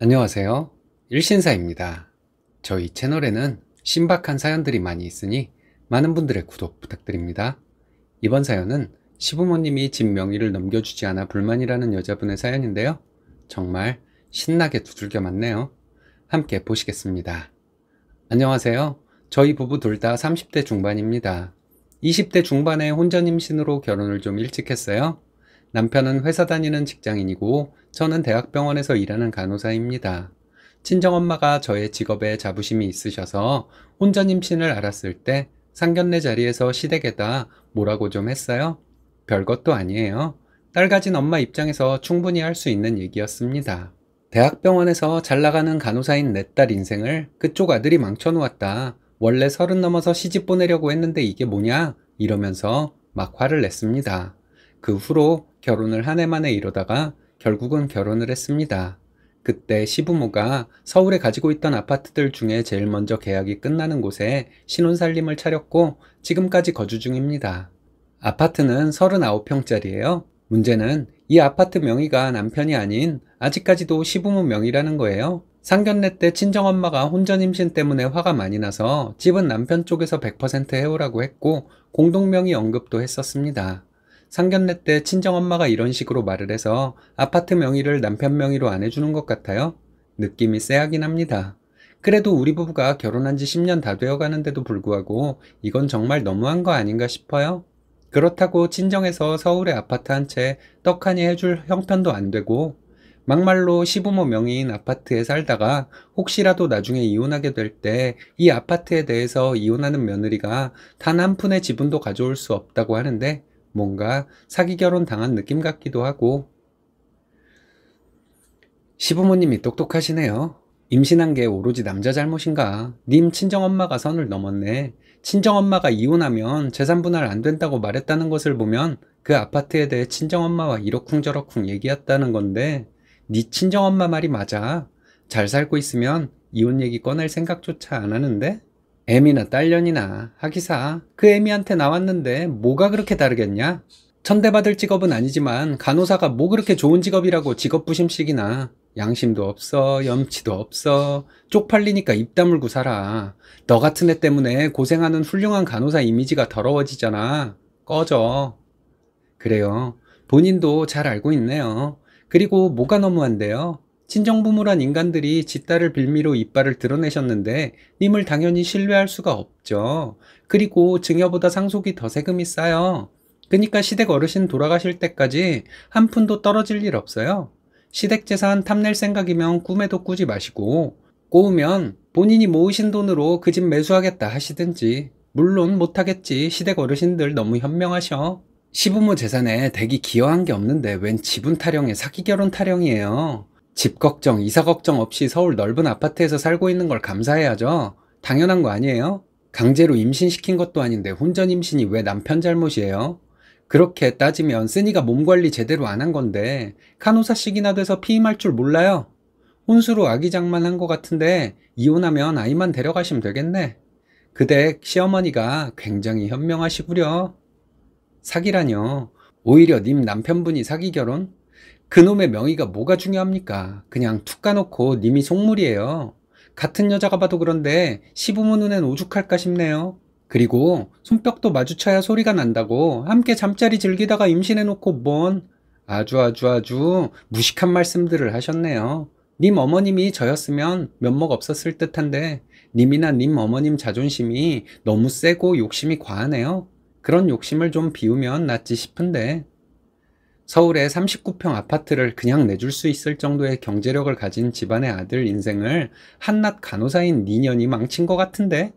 안녕하세요. 일신사입니다. 저희 채널에는 신박한 사연들이 많이 있으니 많은 분들의 구독 부탁드립니다. 이번 사연은 시부모님이 집 명의를 넘겨주지 않아 불만이라는 여자분의 사연인데요. 정말 신나게 두들겨 맞네요. 함께 보시겠습니다. 안녕하세요. 저희 부부 둘 다 30대 중반입니다. 20대 중반에 혼전 임신으로 결혼을 좀 일찍 했어요. 남편은 회사 다니는 직장인이고 저는 대학병원에서 일하는 간호사입니다. 친정엄마가 저의 직업에 자부심이 있으셔서 혼전 임신을 알았을 때 상견례 자리에서 시댁에다 뭐라고 좀 했어요? 별것도 아니에요. 딸 가진 엄마 입장에서 충분히 할 수 있는 얘기였습니다. 대학병원에서 잘 나가는 간호사인 내 딸 인생을 그쪽 아들이 망쳐놓았다. 원래 서른 넘어서 시집 보내려고 했는데 이게 뭐냐? 이러면서 막 화를 냈습니다. 그 후로 결혼을 한 해 만에 이러다가 결국은 결혼을 했습니다. 그때 시부모가 서울에 가지고 있던 아파트들 중에 제일 먼저 계약이 끝나는 곳에 신혼살림을 차렸고 지금까지 거주 중입니다. 아파트는 39평짜리예요. 문제는 이 아파트 명의가 남편이 아닌 아직까지도 시부모 명의라는 거예요. 상견례 때 친정엄마가 혼전 임신 때문에 화가 많이 나서 집은 남편 쪽에서 100% 해오라고 했고 공동명의 언급도 했었습니다. 상견례 때 친정엄마가 이런 식으로 말을 해서 아파트 명의를 남편 명의로 안 해주는 것 같아요. 느낌이 쎄하긴 합니다. 그래도 우리 부부가 결혼한 지 10년 다 되어 가는데도 불구하고 이건 정말 너무한 거 아닌가 싶어요. 그렇다고 친정에서 서울에 아파트 한 채 떡하니 해줄 형편도 안 되고 막말로 시부모 명의인 아파트에 살다가 혹시라도 나중에 이혼하게 될 때 이 아파트에 대해서 이혼하는 며느리가 단 한 푼의 지분도 가져올 수 없다고 하는데 뭔가 사기 결혼 당한 느낌 같기도 하고 시부모님이 똑똑하시네요. 임신한 게 오로지 남자 잘못인가? 님 친정엄마가 선을 넘었네. 친정엄마가 이혼하면 재산 분할 안 된다고 말했다는 것을 보면 그 아파트에 대해 친정엄마와 이러쿵저러쿵 얘기했다는 건데 네 친정엄마 말이 맞아. 잘 살고 있으면 이혼 얘기 꺼낼 생각조차 안 하는데? 애미나 딸년이나 하기사 그 애미한테 나왔는데 뭐가 그렇게 다르겠냐? 천대받을 직업은 아니지만 간호사가 뭐 그렇게 좋은 직업이라고 직업부심식이나 양심도 없어 염치도 없어 쪽팔리니까 입 다물고 살아 너 같은 애 때문에 고생하는 훌륭한 간호사 이미지가 더러워지잖아 꺼져 그래요 본인도 잘 알고 있네요 그리고 뭐가 너무한데요 친정부모란 인간들이 짓딸을 빌미로 이빨을 드러내셨는데 님을 당연히 신뢰할 수가 없죠. 그리고 증여보다 상속이 더 세금이 싸요. 그니까 시댁 어르신 돌아가실 때까지 한 푼도 떨어질 일 없어요. 시댁 재산 탐낼 생각이면 꿈에도 꾸지 마시고 꼬우면 본인이 모으신 돈으로 그 집 매수하겠다 하시든지 물론 못하겠지 시댁 어르신들 너무 현명하셔. 시부모 재산에 대기 기여한 게 없는데 웬 지분 타령에 사기 결혼 타령이에요. 집 걱정, 이사 걱정 없이 서울 넓은 아파트에서 살고 있는 걸 감사해야죠. 당연한 거 아니에요? 강제로 임신시킨 것도 아닌데 혼전 임신이 왜 남편 잘못이에요? 그렇게 따지면 쓰니가 몸 관리 제대로 안 한 건데 카노사식이나 돼서 피임할 줄 몰라요? 혼수로 아기장만 한 거 같은데 이혼하면 아이만 데려가시면 되겠네. 그대 시어머니가 굉장히 현명하시구려. 사기라뇨. 오히려 님 남편분이 사기 결혼? 그놈의 명의가 뭐가 중요합니까? 그냥 툭 까놓고 님이 속물이에요. 같은 여자가 봐도 그런데 시부모 눈엔 오죽할까 싶네요. 그리고 손뼉도 마주쳐야 소리가 난다고 함께 잠자리 즐기다가 임신해놓고 뭔 아주 아주 아주 무식한 말씀들을 하셨네요. 님 어머님이 저였으면 면목 없었을 듯한데 님이나 님 어머님 자존심이 너무 세고 욕심이 과하네요. 그런 욕심을 좀 비우면 낫지 싶은데 서울의 39평 아파트를 그냥 내줄 수 있을 정도의 경제력을 가진 집안의 아들 인생을 한낱 간호사인 니년이 망친 것 같은데?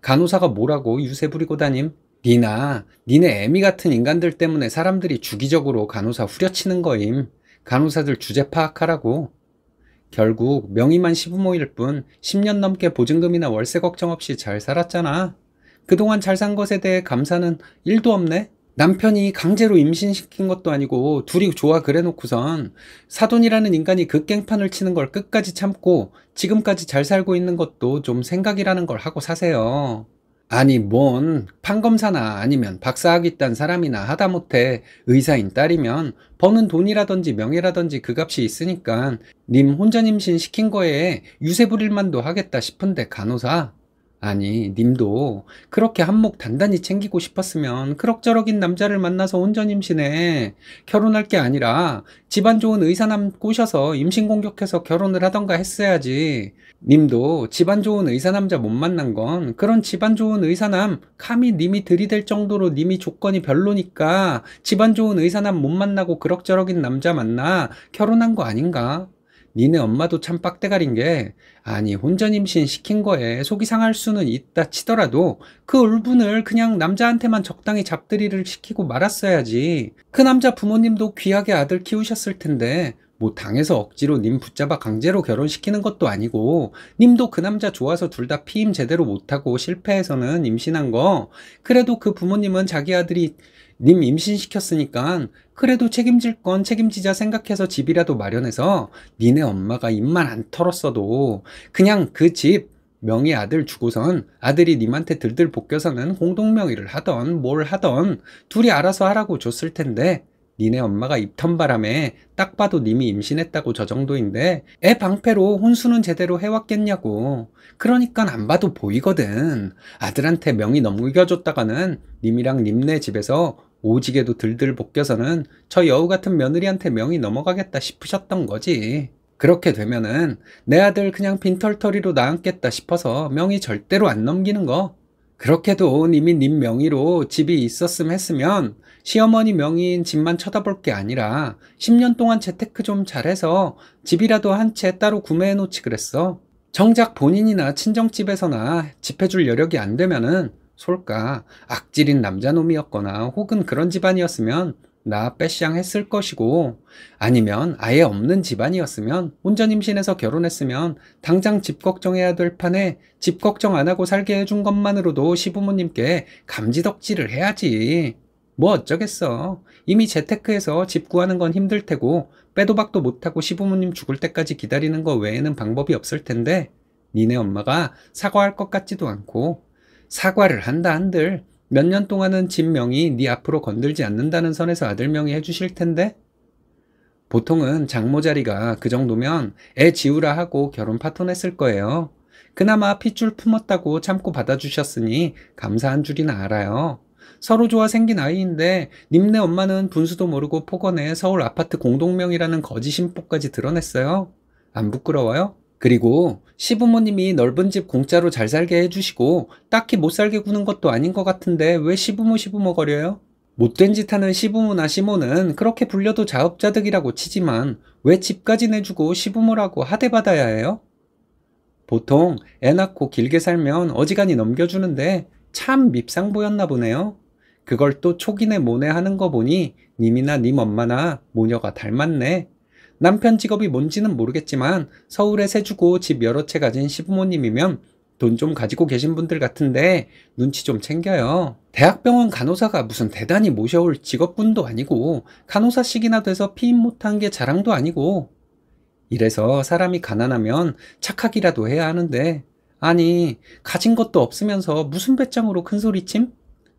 간호사가 뭐라고 유세 부리고 다님? 니나 니네 애미 같은 인간들 때문에 사람들이 주기적으로 간호사 후려치는 거임. 간호사들 주제 파악하라고. 결국 명의만 시부모일 뿐 10년 넘게 보증금이나 월세 걱정 없이 잘 살았잖아. 그동안 잘 산 것에 대해 감사는 1도 없네? 남편이 강제로 임신시킨 것도 아니고 둘이 좋아 그래놓고선 사돈이라는 인간이 극갱판을 치는 걸 끝까지 참고 지금까지 잘 살고 있는 것도 좀 생각이라는 걸 하고 사세요. 아니 뭔 판검사나 아니면 박사학위 딴 사람이나 하다못해 의사인 딸이면 버는 돈이라든지 명예라든지 그 값이 있으니까 님 혼전 임신 시킨 거에 유세 부릴만도 하겠다 싶은데 간호사 아니 님도 그렇게 한몫 단단히 챙기고 싶었으면 그럭저럭인 남자를 만나서 온전 임신해 결혼할 게 아니라 집안 좋은 의사남 꼬셔서 임신 공격해서 결혼을 하던가 했어야지 님도 집안 좋은 의사남자 못 만난 건 그런 집안 좋은 의사남 감히 님이 들이댈 정도로 님이 조건이 별로니까 집안 좋은 의사남 못 만나고 그럭저럭인 남자 만나 결혼한 거 아닌가 니네 엄마도 참 빡대가린 게 아니 혼자 임신 시킨 거에 속이 상할 수는 있다 치더라도 그 울분을 그냥 남자한테만 적당히 잡들이를 시키고 말았어야지 그 남자 부모님도 귀하게 아들 키우셨을 텐데 뭐 당에서 억지로 님 붙잡아 강제로 결혼시키는 것도 아니고 님도 그 남자 좋아서 둘 다 피임 제대로 못하고 실패해서는 임신한 거 그래도 그 부모님은 자기 아들이 님 임신시켰으니까 그래도 책임질 건 책임지자 생각해서 집이라도 마련해서 니네 엄마가 입만 안 털었어도 그냥 그 집 명의 아들 주고선 아들이 님한테 들들 볶여서는 공동명의를 하던 뭘 하던 둘이 알아서 하라고 줬을 텐데 니네 엄마가 입턴 바람에 딱 봐도 님이 임신했다고 저 정도인데 애 방패로 혼수는 제대로 해왔겠냐고. 그러니까 안 봐도 보이거든. 아들한테 명의 넘겨줬다가는 님이랑 님네 집에서 오지게도 들들 벗겨서는저 여우 같은 며느리한테 명이 넘어가겠다 싶으셨던 거지. 그렇게 되면은 내 아들 그냥 빈털터리로 나앉겠다 싶어서 명이 절대로 안 넘기는 거 그렇게도 님이 님 명의로 집이 있었음 했으면 시어머니 명의인 집만 쳐다볼 게 아니라 10년 동안 재테크 좀 잘해서 집이라도 한 채 따로 구매해 놓지 그랬어. 정작 본인이나 친정집에서나 집해줄 여력이 안 되면은 솔까 악질인 남자놈이었거나 혹은 그런 집안이었으면 나 빼시양 했을 것이고 아니면 아예 없는 집안이었으면 혼전 임신해서 결혼했으면 당장 집 걱정해야 될 판에 집 걱정 안 하고 살게 해준 것만으로도 시부모님께 감지덕질을 해야지 뭐 어쩌겠어 이미 재테크해서 집 구하는 건 힘들 테고 빼도박도 못하고 시부모님 죽을 때까지 기다리는 거 외에는 방법이 없을 텐데 니네 엄마가 사과할 것 같지도 않고 사과를 한다 한들 몇년 동안은 진명이 네 앞으로 건들지 않는다는 선에서 아들명이 해주실 텐데? 보통은 장모 자리가 그 정도면 애 지우라 하고 결혼 파토냈을 거예요. 그나마 핏줄 품었다고 참고 받아주셨으니 감사한 줄이나 알아요. 서로 좋아 생긴 아이인데 님네 엄마는 분수도 모르고 폭언해 서울 아파트 공동명이라는 거짓 심보까지 드러냈어요. 안 부끄러워요? 그리고 시부모님이 넓은 집 공짜로 잘 살게 해주시고 딱히 못 살게 구는 것도 아닌 것 같은데 왜 시부모 시부모 거려요? 못된 짓 하는 시부모나 시모는 그렇게 불려도 자업자득이라고 치지만 왜 집까지 내주고 시부모라고 하대받아야 해요? 보통 애 낳고 길게 살면 어지간히 넘겨주는데 참 밉상보였나 보네요. 그걸 또 초기네 모네 하는 거 보니 님이나 님 엄마나 모녀가 닮았네 남편 직업이 뭔지는 모르겠지만 서울에 세 주고 집 여러 채 가진 시부모님이면 돈 좀 가지고 계신 분들 같은데 눈치 좀 챙겨요. 대학병원 간호사가 무슨 대단히 모셔올 직업군도 아니고 간호사식이나 돼서 피임 못한 게 자랑도 아니고 이래서 사람이 가난하면 착하기라도 해야 하는데 아니 가진 것도 없으면서 무슨 배짱으로 큰소리침?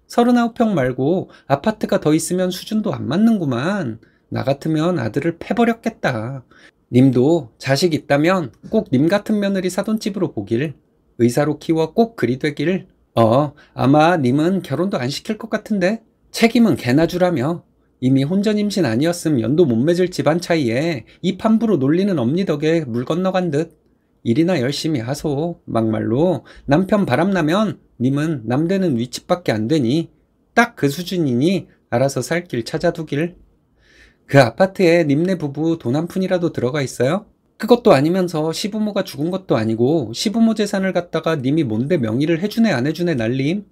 서른아홉 평 말고 아파트가 더 있으면 수준도 안 맞는구만. 나 같으면 아들을 패버렸겠다. 님도 자식 있다면 꼭 님 같은 며느리 사돈집으로 보길. 의사로 키워 꼭 그리 되길. 어, 아마 님은 결혼도 안 시킬 것 같은데 책임은 개나 주라며 이미 혼전 임신 아니었음 연도 못 맺을 집안 차이에 이 판부로 놀리는 엄니 덕에 물 건너간 듯 일이나 열심히 하소 막말로 남편 바람나면 님은 남대는 위치밖에 안 되니 딱 그 수준이니 알아서 살길 찾아두길 그 아파트에 님네 부부 돈 한 푼이라도 들어가 있어요? 그것도 아니면서 시부모가 죽은 것도 아니고 시부모 재산을 갖다가 님이 뭔데 명의를 해주네 안 해주네 난리임?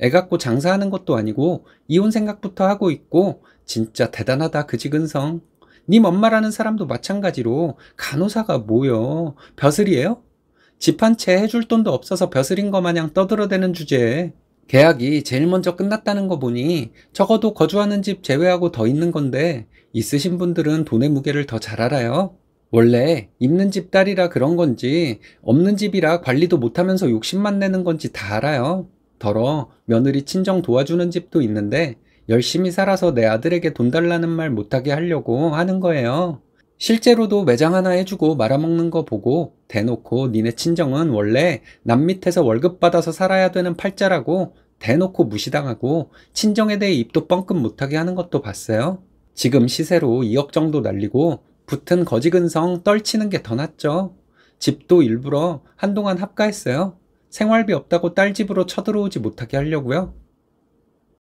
애 갖고 장사하는 것도 아니고 이혼 생각부터 하고 있고 진짜 대단하다 그지근성 님 엄마라는 사람도 마찬가지로 간호사가 뭐여 벼슬이에요? 집 한 채 해줄 돈도 없어서 벼슬인 거 마냥 떠들어대는 주제에 계약이 제일 먼저 끝났다는 거 보니 적어도 거주하는 집 제외하고 더 있는 건데 있으신 분들은 돈의 무게를 더 잘 알아요. 원래 있는 집 딸이라 그런 건지 없는 집이라 관리도 못하면서 욕심만 내는 건지 다 알아요. 더러 며느리 친정 도와주는 집도 있는데 열심히 살아서 내 아들에게 돈 달라는 말 못하게 하려고 하는 거예요. 실제로도 매장 하나 해주고 말아먹는 거 보고 대놓고 니네 친정은 원래 남 밑에서 월급 받아서 살아야 되는 팔자라고 대놓고 무시당하고 친정에 대해 입도 뻥끗 못하게 하는 것도 봤어요. 지금 시세로 2억 정도 날리고 붙은 거지근성 떨치는 게 더 낫죠. 집도 일부러 한동안 합가했어요. 생활비 없다고 딸 집으로 쳐들어오지 못하게 하려고요.